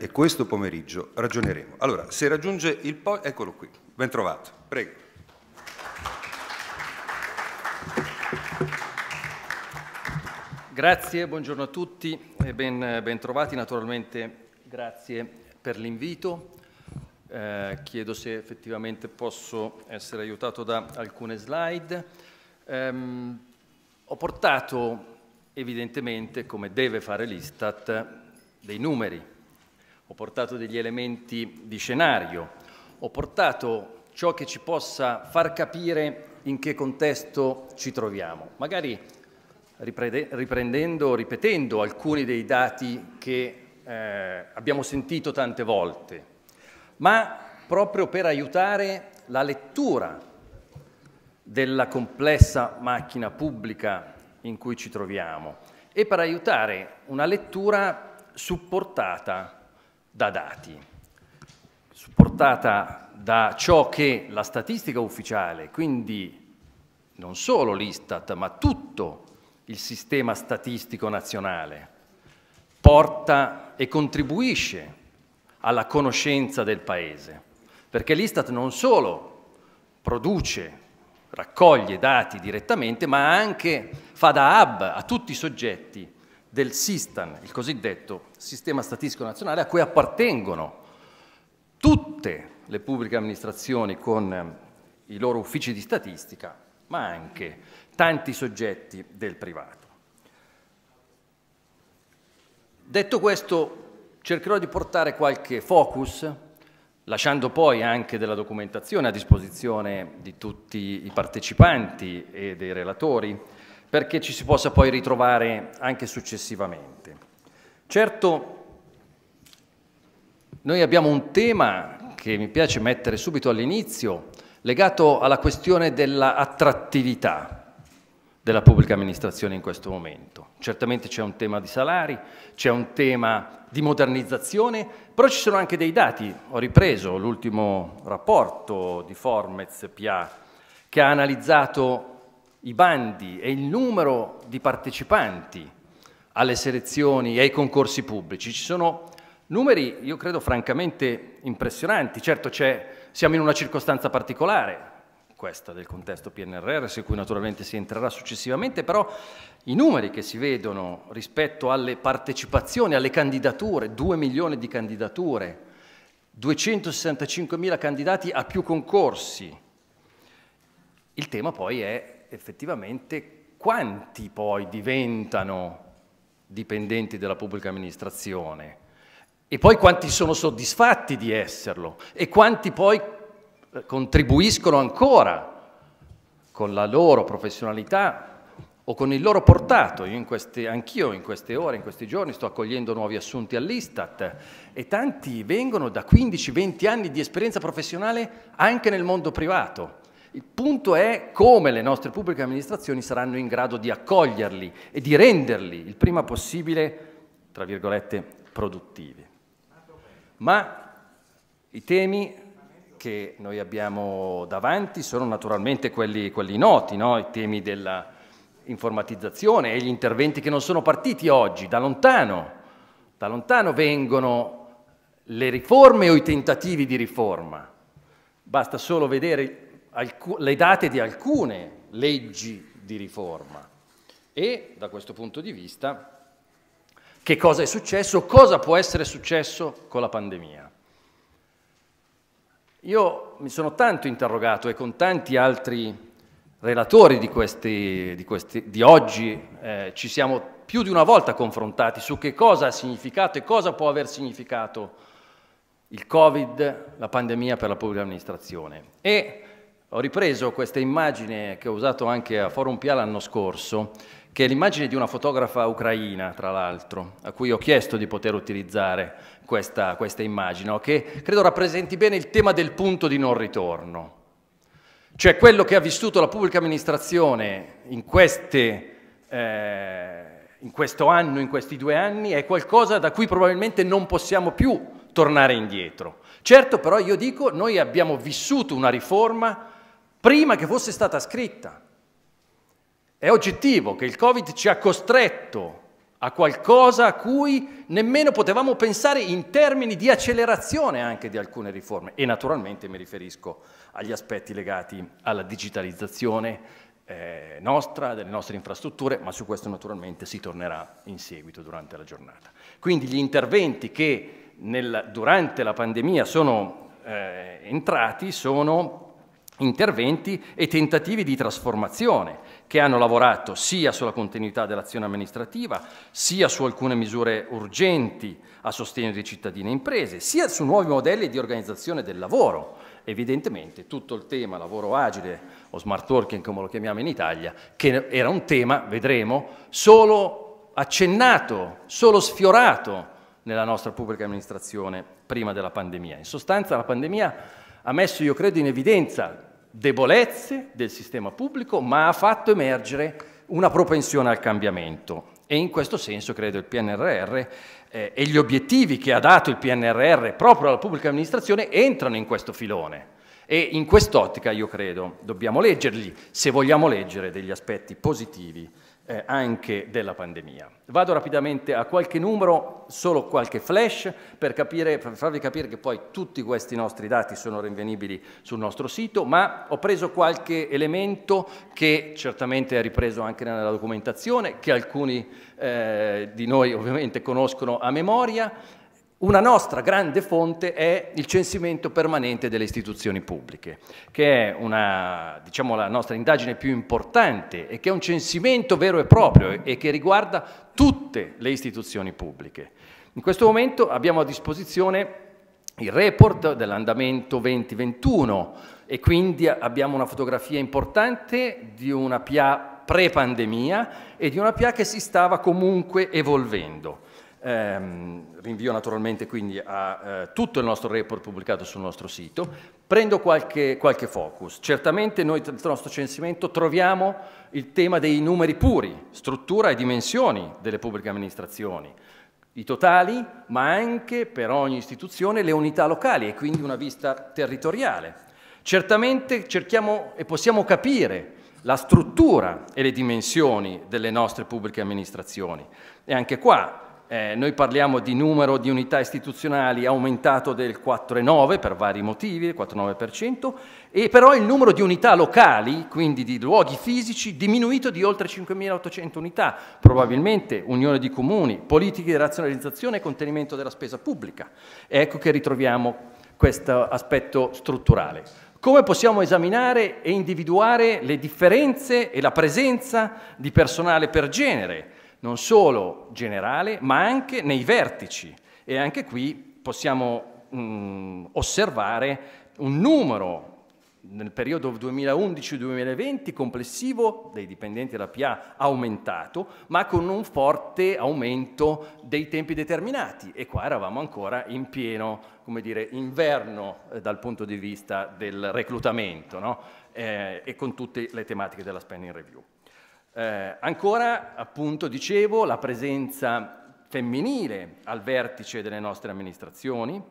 e questo pomeriggio ragioneremo. Allora, se raggiunge il poi, eccolo qui, ben trovato, prego. Grazie, buongiorno a tutti e ben, ben trovati. Naturalmente grazie per l'invito. Eh, chiedo se effettivamente posso essere aiutato da alcune slide. Eh, ho portato evidentemente, come deve fare l'Istat, dei numeri ho portato degli elementi di scenario, ho portato ciò che ci possa far capire in che contesto ci troviamo, magari riprendendo, ripetendo alcuni dei dati che eh, abbiamo sentito tante volte, ma proprio per aiutare la lettura della complessa macchina pubblica in cui ci troviamo e per aiutare una lettura supportata da dati, supportata da ciò che la statistica ufficiale, quindi non solo l'Istat, ma tutto il sistema statistico nazionale, porta e contribuisce alla conoscenza del Paese, perché l'Istat non solo produce, raccoglie dati direttamente, ma anche fa da hub a tutti i soggetti del SISTAN, il cosiddetto Sistema Statistico Nazionale, a cui appartengono tutte le pubbliche amministrazioni con eh, i loro uffici di statistica, ma anche tanti soggetti del privato. Detto questo, cercherò di portare qualche focus, lasciando poi anche della documentazione a disposizione di tutti i partecipanti e dei relatori, perché ci si possa poi ritrovare anche successivamente. Certo, noi abbiamo un tema che mi piace mettere subito all'inizio, legato alla questione dell'attrattività della pubblica amministrazione in questo momento. Certamente c'è un tema di salari, c'è un tema di modernizzazione, però ci sono anche dei dati. Ho ripreso l'ultimo rapporto di Formez PA che ha analizzato i bandi e il numero di partecipanti alle selezioni e ai concorsi pubblici. Ci sono numeri, io credo, francamente impressionanti. Certo, siamo in una circostanza particolare, questa del contesto PNRR, su cui naturalmente si entrerà successivamente, però i numeri che si vedono rispetto alle partecipazioni, alle candidature, 2 milioni di candidature, 265 mila candidati a più concorsi. Il tema poi è effettivamente quanti poi diventano dipendenti della pubblica amministrazione e poi quanti sono soddisfatti di esserlo e quanti poi eh, contribuiscono ancora con la loro professionalità o con il loro portato. Io in queste, anch'io in queste ore, in questi giorni, sto accogliendo nuovi assunti all'Istat e tanti vengono da 15-20 anni di esperienza professionale anche nel mondo privato il punto è come le nostre pubbliche amministrazioni saranno in grado di accoglierli e di renderli il prima possibile, tra virgolette, produttivi. Ma i temi che noi abbiamo davanti sono naturalmente quelli, quelli noti, no? i temi della informatizzazione e gli interventi che non sono partiti oggi, da lontano. Da lontano vengono le riforme o i tentativi di riforma. Basta solo vedere le date di alcune leggi di riforma e da questo punto di vista che cosa è successo, cosa può essere successo con la pandemia. Io mi sono tanto interrogato e con tanti altri relatori di, questi, di, questi, di oggi eh, ci siamo più di una volta confrontati su che cosa ha significato e cosa può aver significato il Covid, la pandemia per la pubblica amministrazione. E ho ripreso questa immagine che ho usato anche a Forum Pia l'anno scorso, che è l'immagine di una fotografa ucraina, tra l'altro, a cui ho chiesto di poter utilizzare questa, questa immagine, che credo rappresenti bene il tema del punto di non ritorno. Cioè quello che ha vissuto la pubblica amministrazione in, queste, eh, in questo anno, in questi due anni, è qualcosa da cui probabilmente non possiamo più tornare indietro. Certo però io dico, noi abbiamo vissuto una riforma prima che fosse stata scritta. È oggettivo che il Covid ci ha costretto a qualcosa a cui nemmeno potevamo pensare in termini di accelerazione anche di alcune riforme e naturalmente mi riferisco agli aspetti legati alla digitalizzazione eh, nostra, delle nostre infrastrutture, ma su questo naturalmente si tornerà in seguito durante la giornata. Quindi gli interventi che nel, durante la pandemia sono eh, entrati sono interventi e tentativi di trasformazione che hanno lavorato sia sulla continuità dell'azione amministrativa, sia su alcune misure urgenti a sostegno di cittadini e imprese, sia su nuovi modelli di organizzazione del lavoro. Evidentemente tutto il tema lavoro agile o smart working come lo chiamiamo in Italia, che era un tema, vedremo, solo accennato, solo sfiorato nella nostra pubblica amministrazione prima della pandemia. In sostanza la pandemia ha messo, io credo, in evidenza debolezze del sistema pubblico, ma ha fatto emergere una propensione al cambiamento. E in questo senso credo il PNRR eh, e gli obiettivi che ha dato il PNRR proprio alla pubblica amministrazione entrano in questo filone. E in quest'ottica, io credo, dobbiamo leggerli se vogliamo leggere degli aspetti positivi eh, anche della pandemia. Vado rapidamente a qualche numero, solo qualche flash per, capire, per, farvi capire che poi tutti questi nostri dati sono rinvenibili sul nostro sito, ma ho preso qualche elemento che certamente è ripreso anche nella documentazione, che alcuni eh, di noi ovviamente conoscono a memoria una nostra grande fonte è il censimento permanente delle istituzioni pubbliche, che è una, diciamo, la nostra indagine più importante e che è un censimento vero e proprio e che riguarda tutte le istituzioni pubbliche. In questo momento abbiamo a disposizione il report dell'andamento 2021 e quindi abbiamo una fotografia importante di una PIA pre-pandemia e di una PIA che si stava comunque evolvendo. Ehm, rinvio naturalmente quindi a eh, tutto il nostro report pubblicato sul nostro sito. Prendo qualche, qualche focus. Certamente noi nel nostro censimento troviamo il tema dei numeri puri, struttura e dimensioni delle pubbliche amministrazioni, i totali, ma anche per ogni istituzione le unità locali e quindi una vista territoriale. Certamente cerchiamo e possiamo capire la struttura e le dimensioni delle nostre pubbliche amministrazioni. E anche qua eh, noi parliamo di numero di unità istituzionali aumentato del 4,9 per vari motivi, 4,9%, e però il numero di unità locali, quindi di luoghi fisici, diminuito di oltre 5.800 unità, probabilmente unione di comuni, politiche di razionalizzazione e contenimento della spesa pubblica. Ecco che ritroviamo questo aspetto strutturale. Come possiamo esaminare e individuare le differenze e la presenza di personale per genere? non solo generale, ma anche nei vertici. E anche qui possiamo mh, mm, osservare un numero nel periodo 2011-2020 complessivo dei dipendenti della PA aumentato, ma con un forte aumento dei tempi determinati e qua eravamo ancora in pieno, come dire, inverno eh, dal punto di vista del reclutamento no? eh, e con tutte le tematiche della spending review. Eh, ancora, appunto, dicevo, la presenza femminile al vertice delle nostre amministrazioni,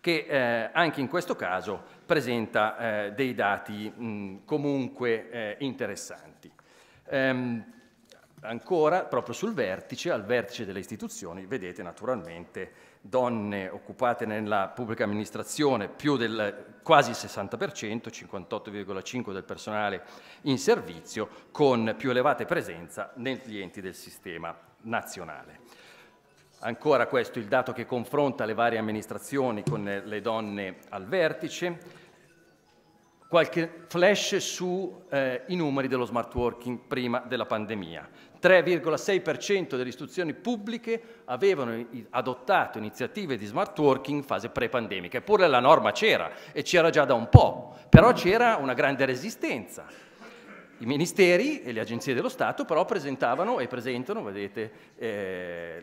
che eh, anche in questo caso presenta eh, dei dati mh, comunque eh, interessanti. Ehm, ancora, proprio sul vertice, al vertice delle istituzioni, vedete naturalmente donne occupate nella pubblica amministrazione, più del quasi 60%, 58,5% del personale in servizio, con più elevate presenza negli enti del sistema nazionale. Ancora questo è il dato che confronta le varie amministrazioni con le donne al vertice. Qualche flash sui eh, numeri dello smart working prima della pandemia. 3,6% delle istituzioni pubbliche avevano adottato iniziative di smart working in fase pre-pandemica, eppure la norma c'era e c'era già da un po', però c'era una grande resistenza. I ministeri e le agenzie dello Stato però presentavano e presentano, vedete, eh,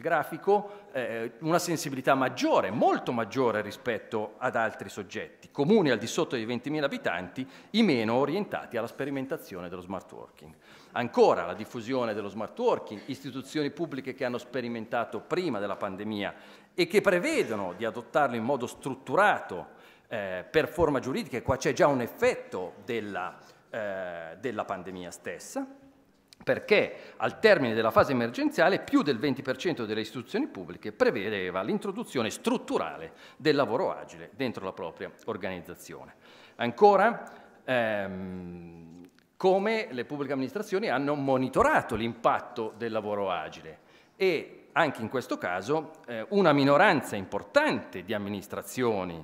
il grafico, eh, una sensibilità maggiore, molto maggiore rispetto ad altri soggetti, comuni al di sotto dei 20.000 abitanti, i meno orientati alla sperimentazione dello smart working. Ancora la diffusione dello smart working, istituzioni pubbliche che hanno sperimentato prima della pandemia e che prevedono di adottarlo in modo strutturato eh, per forma giuridica, e qua c'è già un effetto della, eh, della pandemia stessa perché al termine della fase emergenziale più del 20% delle istituzioni pubbliche prevedeva l'introduzione strutturale del lavoro agile dentro la propria organizzazione. Ancora, ehm, come le pubbliche amministrazioni hanno monitorato l'impatto del lavoro agile e anche in questo caso eh, una minoranza importante di amministrazioni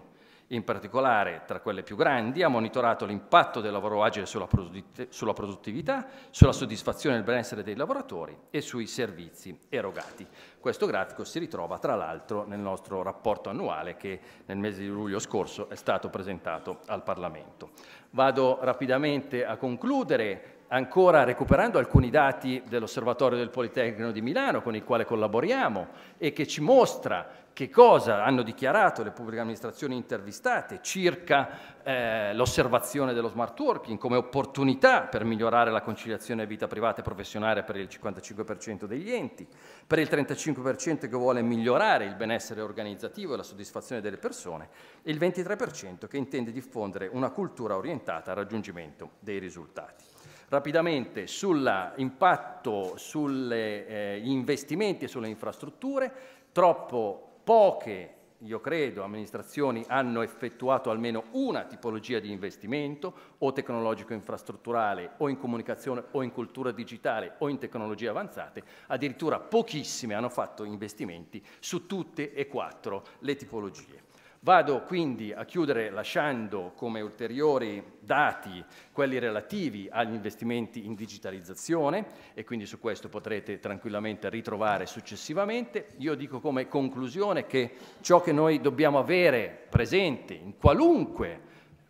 in particolare, tra quelle più grandi, ha monitorato l'impatto del lavoro agile sulla, produttività, sulla soddisfazione e il benessere dei lavoratori e sui servizi erogati. Questo grafico si ritrova, tra l'altro, nel nostro rapporto annuale che nel mese di luglio scorso è stato presentato al Parlamento. Vado rapidamente a concludere ancora recuperando alcuni dati dell'Osservatorio del Politecnico di Milano con il quale collaboriamo e che ci mostra che cosa hanno dichiarato le pubbliche amministrazioni intervistate circa eh, l'osservazione dello smart working come opportunità per migliorare la conciliazione vita privata e professionale per il 55% degli enti, per il 35% che vuole migliorare il benessere organizzativo e la soddisfazione delle persone e il 23% che intende diffondere una cultura orientata al raggiungimento dei risultati. Rapidamente sull'impatto sugli eh, investimenti e sulle infrastrutture, troppo poche io credo, amministrazioni hanno effettuato almeno una tipologia di investimento, o tecnologico-infrastrutturale, o in comunicazione, o in cultura digitale, o in tecnologie avanzate, addirittura pochissime hanno fatto investimenti su tutte e quattro le tipologie. Vado quindi a chiudere lasciando come ulteriori dati quelli relativi agli investimenti in digitalizzazione e quindi su questo potrete tranquillamente ritrovare successivamente. Io dico come conclusione che ciò che noi dobbiamo avere presente in qualunque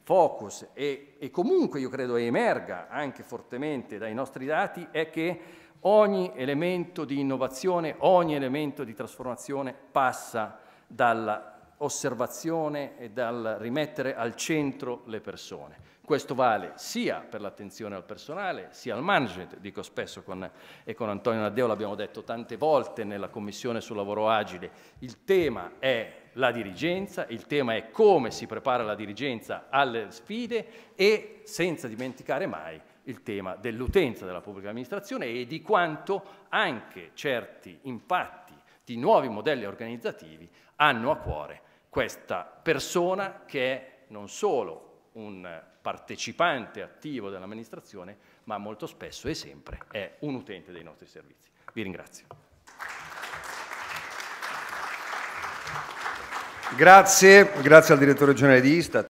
focus e, e comunque io credo emerga anche fortemente dai nostri dati è che ogni elemento di innovazione, ogni elemento di trasformazione passa dalla osservazione e dal rimettere al centro le persone. Questo vale sia per l'attenzione al personale, sia al management, dico spesso con, e con Antonio Naddeo l'abbiamo detto tante volte nella Commissione sul lavoro agile, il tema è la dirigenza, il tema è come si prepara la dirigenza alle sfide e senza dimenticare mai il tema dell'utenza della pubblica amministrazione e di quanto anche certi impatti di nuovi modelli organizzativi hanno a cuore questa persona che è non solo un partecipante attivo dell'amministrazione, ma molto spesso e sempre è un utente dei nostri servizi. Vi ringrazio. Grazie, grazie al direttore generale di Istat.